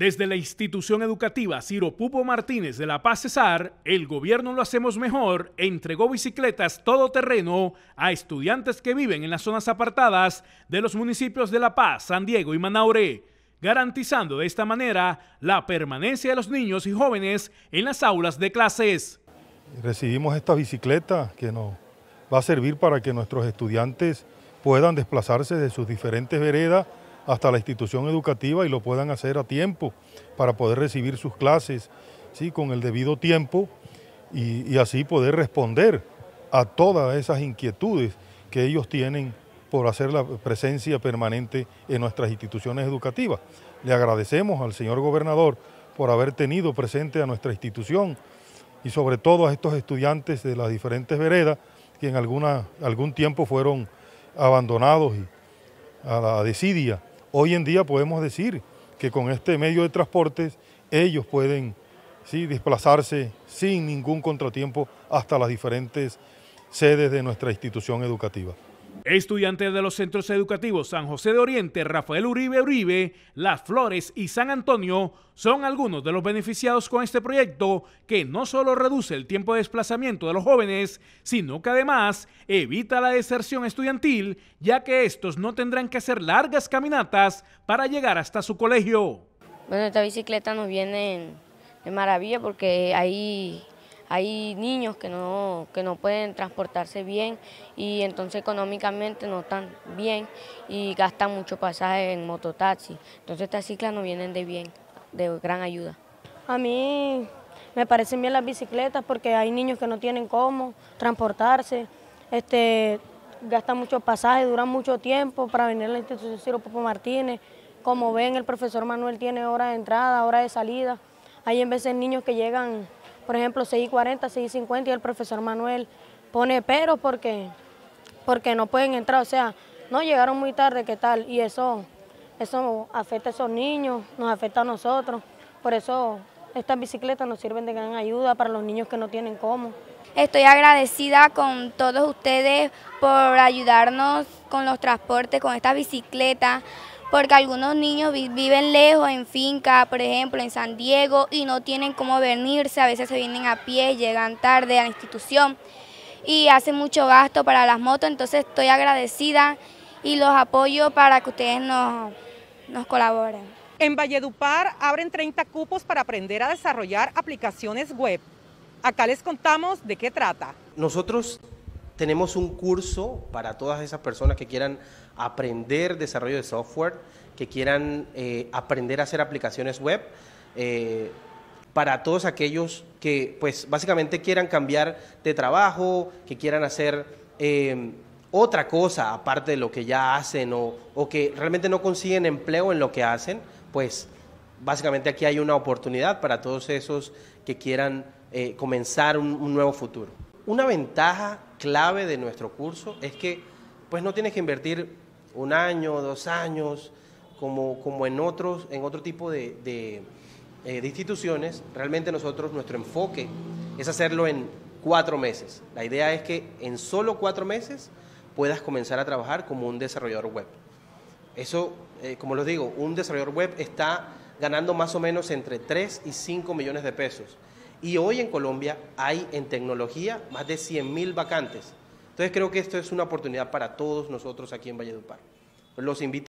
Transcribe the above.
Desde la institución educativa Ciro Pupo Martínez de La Paz Cesar, el gobierno lo hacemos mejor, entregó bicicletas todoterreno a estudiantes que viven en las zonas apartadas de los municipios de La Paz, San Diego y Manaure, garantizando de esta manera la permanencia de los niños y jóvenes en las aulas de clases. Recibimos esta bicicleta que nos va a servir para que nuestros estudiantes puedan desplazarse de sus diferentes veredas hasta la institución educativa y lo puedan hacer a tiempo para poder recibir sus clases ¿sí? con el debido tiempo y, así poder responder a todas esas inquietudes que ellos tienen por hacer la presencia permanente en nuestras instituciones educativas. Le agradecemos al señor gobernador por haber tenido presente a nuestra institución y sobre todo a estos estudiantes de las diferentes veredas que en alguna, algún tiempo fueron abandonados a la desidia Hoy en día podemos decir que con este medio de transportes ellos pueden ¿sí? desplazarse sin ningún contratiempo hasta las diferentes sedes de nuestra institución educativa. Estudiantes de los centros educativos San José de Oriente, Rafael Uribe Uribe, Las Flores y San Antonio son algunos de los beneficiados con este proyecto que no solo reduce el tiempo de desplazamiento de los jóvenes, sino que además evita la deserción estudiantil, ya que estos no tendrán que hacer largas caminatas para llegar hasta su colegio. Bueno, esta bicicleta nos viene de maravilla porque ahí hay niños que no, que no pueden transportarse bien y entonces económicamente no están bien y gastan mucho pasaje en mototaxi. Entonces estas ciclas no vienen de bien, de gran ayuda. A mí me parecen bien las bicicletas porque hay niños que no tienen cómo transportarse, este, gastan mucho pasaje, duran mucho tiempo para venir a la institución Ciro Popo Martínez. Como ven, el profesor Manuel tiene hora de entrada, hora de salida. Hay en veces niños que llegan por ejemplo, 6.40, 6.50 y el profesor Manuel pone pero porque, porque no pueden entrar, o sea, no llegaron muy tarde, ¿qué tal? Y eso, eso afecta a esos niños, nos afecta a nosotros, por eso estas bicicletas nos sirven de gran ayuda para los niños que no tienen cómo. Estoy agradecida con todos ustedes por ayudarnos con los transportes, con estas bicicletas porque algunos niños viven lejos, en finca, por ejemplo, en San Diego, y no tienen cómo venirse, a veces se vienen a pie, llegan tarde a la institución y hacen mucho gasto para las motos, entonces estoy agradecida y los apoyo para que ustedes nos, nos colaboren. En Valledupar abren 30 cupos para aprender a desarrollar aplicaciones web. Acá les contamos de qué trata. Nosotros tenemos un curso para todas esas personas que quieran aprender desarrollo de software, que quieran eh, aprender a hacer aplicaciones web, eh, para todos aquellos que pues básicamente quieran cambiar de trabajo, que quieran hacer eh, otra cosa aparte de lo que ya hacen o, que realmente no consiguen empleo en lo que hacen, pues básicamente aquí hay una oportunidad para todos esos que quieran comenzar un, un, nuevo futuro. Una ventaja clave de nuestro curso es que pues no tienes que invertir un año, dos años, como, en, otros, en otro tipo eh, de, instituciones. Realmente nosotros, nuestro enfoque es hacerlo en cuatro meses. La idea es que en solo cuatro meses puedas comenzar a trabajar como un desarrollador web. Eso, eh, como les digo, un desarrollador web está ganando más o menos entre 3 y 5 millones de pesos. Y hoy en Colombia hay en tecnología más de 100.000 vacantes. Entonces creo que esto es una oportunidad para todos nosotros aquí en Valledupar. Los invito